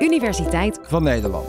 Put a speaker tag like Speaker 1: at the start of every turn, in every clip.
Speaker 1: Universiteit
Speaker 2: van Nederland.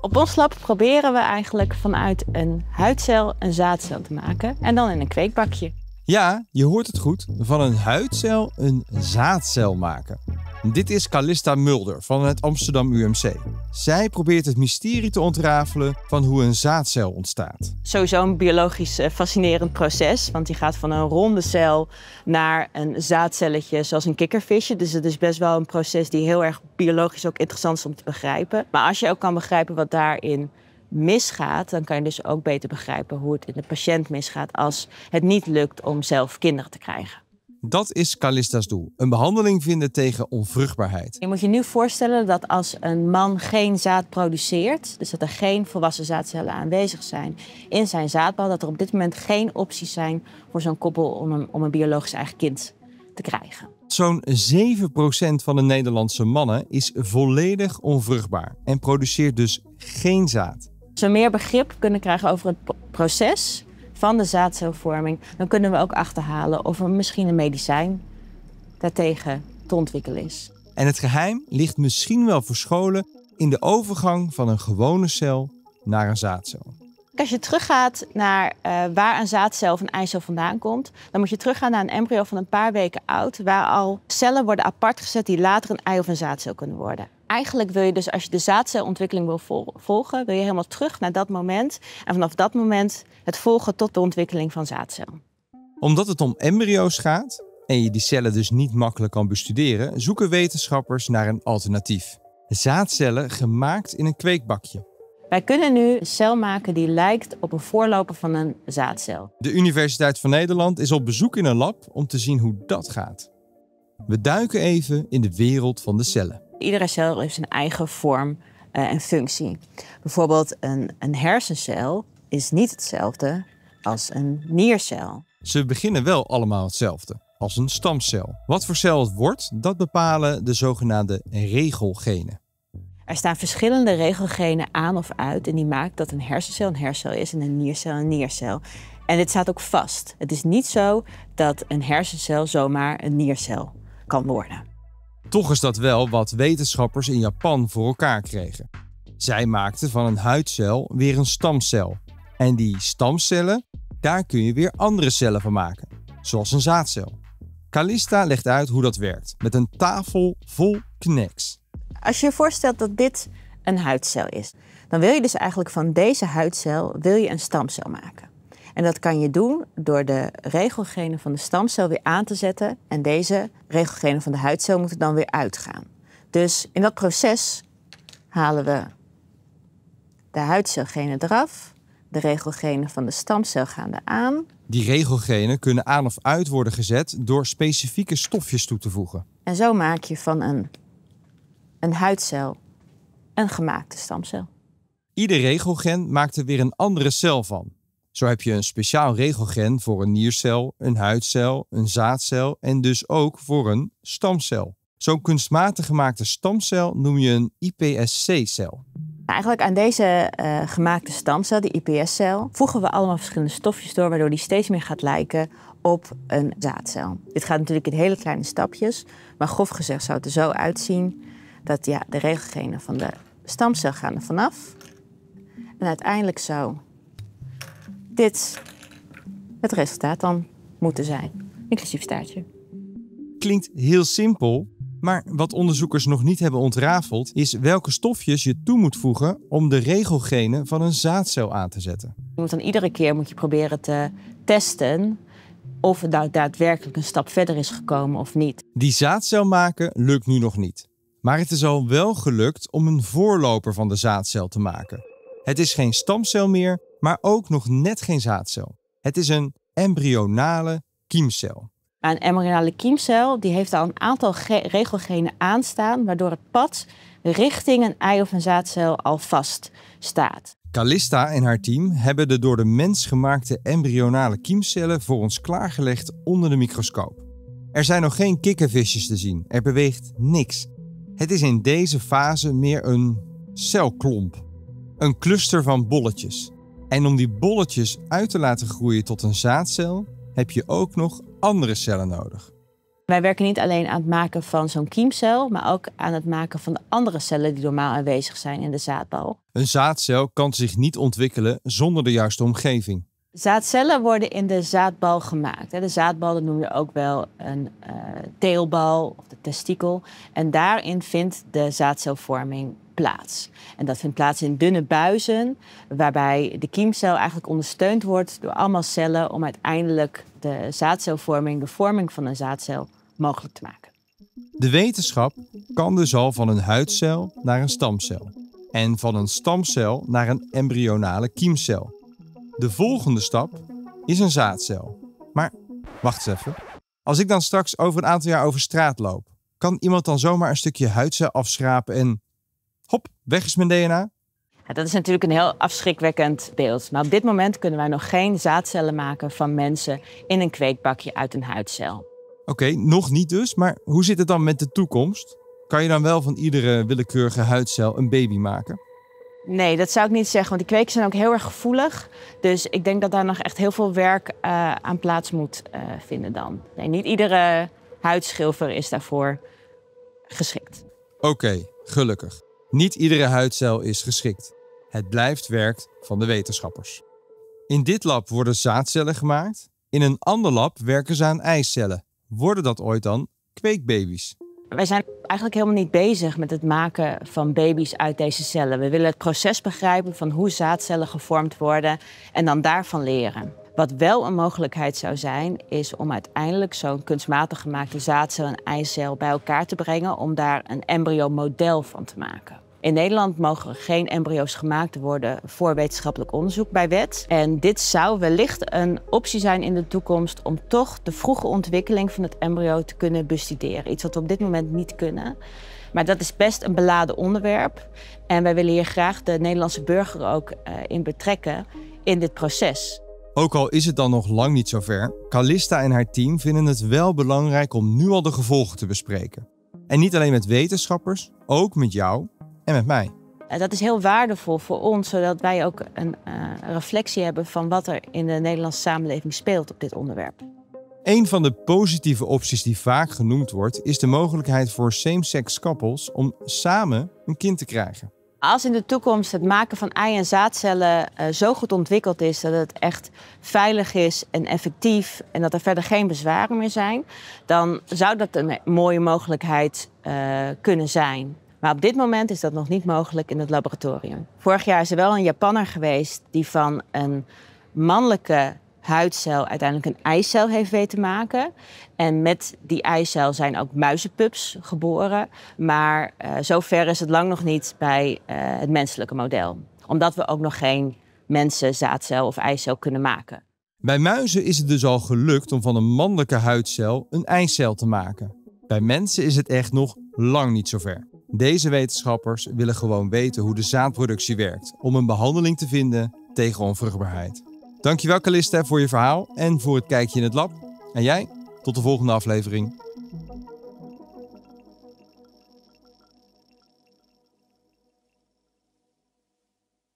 Speaker 1: Op ons lab proberen we eigenlijk vanuit een huidcel een zaadcel te maken en dan in een kweekbakje.
Speaker 2: Ja, je hoort het goed, van een huidcel een zaadcel maken. Dit is Callista Mulder van het Amsterdam UMC. Zij probeert het mysterie te ontrafelen van hoe een zaadcel ontstaat.
Speaker 1: Sowieso een biologisch eh, fascinerend proces, want die gaat van een ronde cel naar een zaadcelletje zoals een kikkervisje. Dus het is best wel een proces die heel erg biologisch ook interessant is om te begrijpen. Maar als je ook kan begrijpen wat daarin misgaat, dan kan je dus ook beter begrijpen hoe het in de patiënt misgaat als het niet lukt om zelf kinderen te krijgen.
Speaker 2: Dat is Callista's doel: een behandeling vinden tegen onvruchtbaarheid.
Speaker 1: Je moet je nu voorstellen dat als een man geen zaad produceert, dus dat er geen volwassen zaadcellen aanwezig zijn in zijn zaadbal, dat er op dit moment geen opties zijn voor zo'n koppel om een, om een biologisch eigen kind te krijgen.
Speaker 2: Zo'n 7% van de Nederlandse mannen is volledig onvruchtbaar en produceert dus geen zaad.
Speaker 1: Ze meer begrip kunnen krijgen over het proces van de zaadcelvorming, dan kunnen we ook achterhalen of er misschien een medicijn daartegen te ontwikkelen is.
Speaker 2: En het geheim ligt misschien wel verscholen in de overgang van een gewone cel naar een zaadcel.
Speaker 1: Als je teruggaat naar eh, waar een zaadcel of een eicel vandaan komt, dan moet je teruggaan naar een embryo van een paar weken oud, waar al cellen worden apart gezet die later een ei of een zaadcel kunnen worden. Eigenlijk wil je dus, als je de zaadcelontwikkeling wil volgen, wil je helemaal terug naar dat moment en vanaf dat moment het volgen tot de ontwikkeling van zaadcel.
Speaker 2: Omdat het om embryo's gaat en je die cellen dus niet makkelijk kan bestuderen, zoeken wetenschappers naar een alternatief. Zaadcellen gemaakt in een kweekbakje.
Speaker 1: Wij kunnen nu een cel maken die lijkt op een voorloper van een zaadcel.
Speaker 2: De Universiteit van Nederland is op bezoek in een lab om te zien hoe dat gaat. We duiken even in de wereld van de cellen.
Speaker 1: Iedere cel heeft zijn eigen vorm eh, en functie. Bijvoorbeeld een, een hersencel is niet hetzelfde als een niercel.
Speaker 2: Ze beginnen wel allemaal hetzelfde, als een stamcel. Wat voor cel het wordt, dat bepalen de zogenaamde regelgenen.
Speaker 1: Er staan verschillende regelgenen aan of uit en die maakt dat een hersencel een hersencel is en een niercel een niercel. En dit staat ook vast. Het is niet zo dat een hersencel zomaar een niercel kan worden.
Speaker 2: Toch is dat wel wat wetenschappers in Japan voor elkaar kregen. Zij maakten van een huidcel weer een stamcel. En die stamcellen, daar kun je weer andere cellen van maken, zoals een zaadcel. Calista legt uit hoe dat werkt met een tafel vol knacks.
Speaker 1: Als je je voorstelt dat dit een huidcel is, dan wil je dus eigenlijk van deze huidcel wil je een stamcel maken. En dat kan je doen door de regelgenen van de stamcel weer aan te zetten en deze regelgenen van de huidcel moeten dan weer uitgaan. Dus in dat proces halen we de huidcelgenen eraf, de regelgenen van de stamcel gaan er aan.
Speaker 2: Die regelgenen kunnen aan of uit worden gezet door specifieke stofjes toe te voegen.
Speaker 1: En zo maak je van een een huidcel, een gemaakte stamcel.
Speaker 2: Ieder regelgen maakt er weer een andere cel van. Zo heb je een speciaal regelgen voor een niercel, een huidcel, een zaadcel en dus ook voor een stamcel. Zo'n kunstmatig gemaakte stamcel noem je een iPSC-cel.
Speaker 1: eigenlijk aan deze eh, gemaakte stamcel, de iPS-cel, voegen we allemaal verschillende stofjes door, waardoor die steeds meer gaat lijken op een zaadcel. Dit gaat natuurlijk in hele kleine stapjes, maar grof gezegd zou het er zo uitzien dat ja, de regelgenen van de stamcel gaan er vanaf. En uiteindelijk zou dit het resultaat dan moeten zijn, inclusief staartje.
Speaker 2: Klinkt heel simpel, maar wat onderzoekers nog niet hebben ontrafeld is welke stofjes je toe moet voegen om de regelgenen van een zaadcel aan te zetten.
Speaker 1: dan iedere keer moet je proberen te testen of het nou daadwerkelijk een stap verder is gekomen of niet.
Speaker 2: Die zaadcel maken lukt nu nog niet. Maar het is al wel gelukt om een voorloper van de zaadcel te maken. Het is geen stamcel meer, maar ook nog net geen zaadcel. Het is een embryonale kiemcel.
Speaker 1: Een embryonale kiemcel die heeft al een aantal regelgenen aanstaan, waardoor het pad richting een ei of een zaadcel al vast staat.
Speaker 2: Calista en haar team hebben de door de mens gemaakte embryonale kiemcellen voor ons klaargelegd onder de microscoop. Er zijn nog geen kikkervisjes te zien, er beweegt niks het is in deze fase meer een celklomp, een cluster van bolletjes. En om die bolletjes uit te laten groeien tot een zaadcel, heb je ook nog andere cellen nodig.
Speaker 1: Wij werken niet alleen aan het maken van zo'n kiemcel, maar ook aan het maken van de andere cellen die normaal aanwezig zijn in de zaadbal.
Speaker 2: Een zaadcel kan zich niet ontwikkelen zonder de juiste omgeving.
Speaker 1: Zaadcellen worden in de zaadbal gemaakt. De zaadbal noem je ook wel een eh, teelbal of de testikel. En daarin vindt de zaadcelvorming plaats. En dat vindt plaats in dunne buizen, waarbij de kiemcel eigenlijk ondersteund wordt door allemaal cellen om uiteindelijk de zaadcelvorming, de vorming van een zaadcel, mogelijk te maken.
Speaker 2: De wetenschap kan dus al van een huidcel naar een stamcel en van een stamcel naar een embryonale kiemcel. De volgende stap is een zaadcel. Maar wacht eens even. Als ik dan straks over een aantal jaar over straat loop, kan iemand dan zomaar een stukje huidcel afschrapen en hop, weg is mijn DNA?
Speaker 1: Ja, dat is natuurlijk een heel afschrikwekkend beeld. Maar op dit moment kunnen wij nog geen zaadcellen maken van mensen in een kweekbakje uit een huidcel.
Speaker 2: Oké, nog niet dus, maar hoe zit het dan met de toekomst? Kan je dan wel van iedere willekeurige huidcel een baby maken?
Speaker 1: Nee, dat zou ik niet zeggen, want die kweken zijn ook heel erg gevoelig. Dus ik denk dat daar nog echt heel veel werk eh, aan plaats moet eh, vinden dan. Nee, niet iedere huidschilfer is daarvoor geschikt.
Speaker 2: Oké, gelukkig. Niet iedere huidcel is geschikt. Het blijft werk van de wetenschappers. In dit lab worden zaadcellen gemaakt. In een ander lab werken ze aan eicellen. Worden dat ooit dan kweekbaby's? Wij
Speaker 1: zijn eigenlijk helemaal niet bezig met het maken van baby's uit deze cellen. We willen het proces begrijpen van hoe zaadcellen gevormd worden en dan daarvan leren. Wat wel een mogelijkheid zou zijn, is om uiteindelijk zo'n kunstmatig gemaakte zaadcel en eicel bij elkaar te brengen om daar een embryo-model van te maken. In Nederland mogen geen embryo's gemaakt worden voor wetenschappelijk onderzoek bij wet. En dit zou wellicht een optie zijn in de toekomst om toch de vroege ontwikkeling van het embryo te kunnen bestuderen. Iets wat we op dit moment niet kunnen. Maar dat is best een beladen onderwerp. En wij willen hier graag de Nederlandse burger ook eh, in betrekken in dit proces.
Speaker 2: Ook al is het dan nog lang niet zover, Calista en haar team vinden het wel belangrijk om nu al de gevolgen te bespreken. En niet alleen met wetenschappers, ook met jou en met mij.
Speaker 1: Eh, dat is heel waardevol voor ons, zodat wij ook eh, een reflectie hebben van wat er in de Nederlandse samenleving speelt op dit onderwerp.
Speaker 2: Een van de positieve opties die vaak genoemd wordt, is de mogelijkheid voor same-sex koppels om samen een kind te krijgen.
Speaker 1: Als in de toekomst het maken van ei- en zaadcellen eh, zo goed ontwikkeld is dat het echt veilig is en effectief en dat er verder geen bezwaren meer zijn, dan zou dat een mooie mogelijkheid kunnen zijn. Maar op dit moment is dat nog niet mogelijk in het laboratorium. Vorig jaar is er wel een Japanner geweest die van een mannelijke huidcel uiteindelijk een eicel heeft weten maken. En met die eicel zijn ook muizenpups geboren. Maar uh, zover is het lang nog niet bij eh, het menselijke model. Omdat we ook nog geen mensen zaadcel of eicel kunnen maken.
Speaker 2: Bij muizen is het dus al gelukt om van een mannelijke huidcel een eicel te maken. Bij mensen is het echt nog lang niet zover. Deze wetenschappers willen gewoon weten hoe de zaadproductie werkt om een behandeling te vinden tegen onvruchtbaarheid. Dankjewel Calista voor je verhaal en voor het kijkje in het lab. En jij, tot de volgende aflevering.